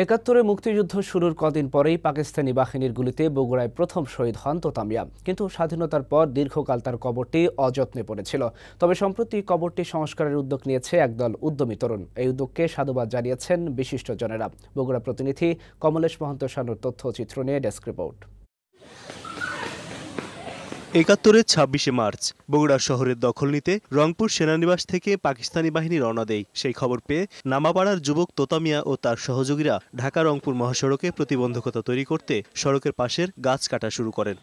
একাত্তরে মুক্তিযুদ্ধ শুরুর কদিন পরেই পাকিস্তানি বাহিনীর গুলিতে বগুড়ায় প্রথম শহীদ হন তোতামিয়া কিন্তু স্বাধীনতার পর দীর্ঘকাল তার কবরটি অযত্নে পড়েছিল তবে সম্প্রতি কবরটি সংস্কারের উদ্যোগ নিয়েছে একদল উদ্যমী তরুণ এই উদ্যোগকে সাধুবাদ জানিয়েছেন বিশিষ্টজনেরা বগুড়া প্রতিনিধি কমলেশ মহন্ত সানুর তথ্যচিত্র নিয়ে ডেস্ক রিপোর্ট একাত্তরের ছাব্বিশে মার্চ বগুড়া শহরের দখল নিতে রংপুর সেনানিবাস থেকে পাকিস্তানি বাহিনী রওনা দেয় সেই খবর পেয়ে নামাপাড়ার যুবক তোতামিয়া ও তার সহযোগীরা ঢাকা রংপুর মহাসড়কে প্রতিবন্ধকতা তৈরি করতে সড়কের পাশের গাছ কাটা শুরু করেন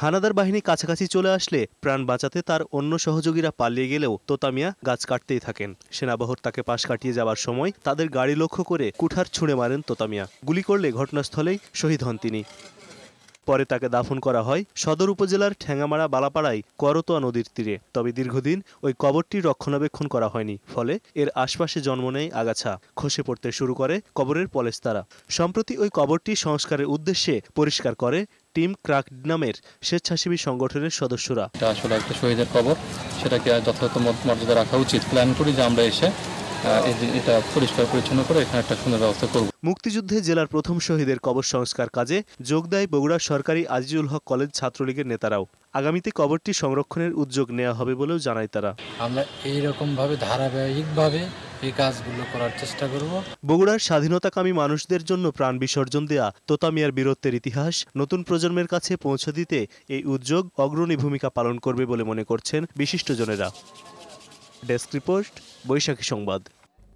হানাদার বাহিনী কাছাকাছি চলে আসলে প্রাণ বাঁচাতে তার অন্য সহযোগীরা পালিয়ে গেলেও তোতামিয়া গাছ কাটতেই থাকেন সেনাবহর তাকে পাশ কাটিয়ে যাওয়ার সময় তাদের গাড়ি লক্ষ্য করে কুঠার ছুঁড়ে মারেন তোতামিয়া গুলি করলে ঘটনাস্থলেই শহীদ হন তিনি পরে তাকে দাফন করা হয় সদর উপজেলার ঠেঙ্গামারা বালাপাড়ায় করতোয়া নদীর তীরে তবে দীর্ঘদিন ওই কবরটি রক্ষণাবেক্ষণ করা হয়নি ফলে এর আশপাশে জন্ম নেয় আগাছা খসে পড়তে শুরু করে কবরের পলেস্তারা সম্প্রতি ওই কবরটি সংস্কারের উদ্দেশ্যে পরিষ্কার করে টিম ক্রাক নামের স্বেচ্ছাসেবী সংগঠনের সদস্যরা আসলে একটা শহীদের কবর সেটাকে যথাযথ মর্যাদা রাখা উচিত প্ল্যান করি যে আমরা এসে এটা পরিষ্কার পরিচ্ছন্ন করে এখানে একটা সুন্দর ব্যবস্থা করব মুক্তিযুদ্ধে জেলার প্রথম শহীদের কবর সংস্কার কাজে যোগ দেয় বগুড়া সরকারি আজিজুল হক কলেজ ছাত্রলীগের নেতারাও আগামীতে কবরটি সংরক্ষণের উদ্যোগ নেওয়া হবে বলেও জানায় তারা আমরা এইরকমভাবে ধারাবাহিকভাবে এই কাজগুলো করার চেষ্টা করব বগুড়ার স্বাধীনতাকামী মানুষদের জন্য প্রাণ বিসর্জন দেয়া তোতামিয়ার বীরত্বের ইতিহাস নতুন প্রজন্মের কাছে পৌঁছে দিতে এই উদ্যোগ অগ্রণী ভূমিকা পালন করবে বলে মনে করছেন বিশিষ্টজনেরা ডেস্ক রিপোর্ট বৈশাখী সংবাদ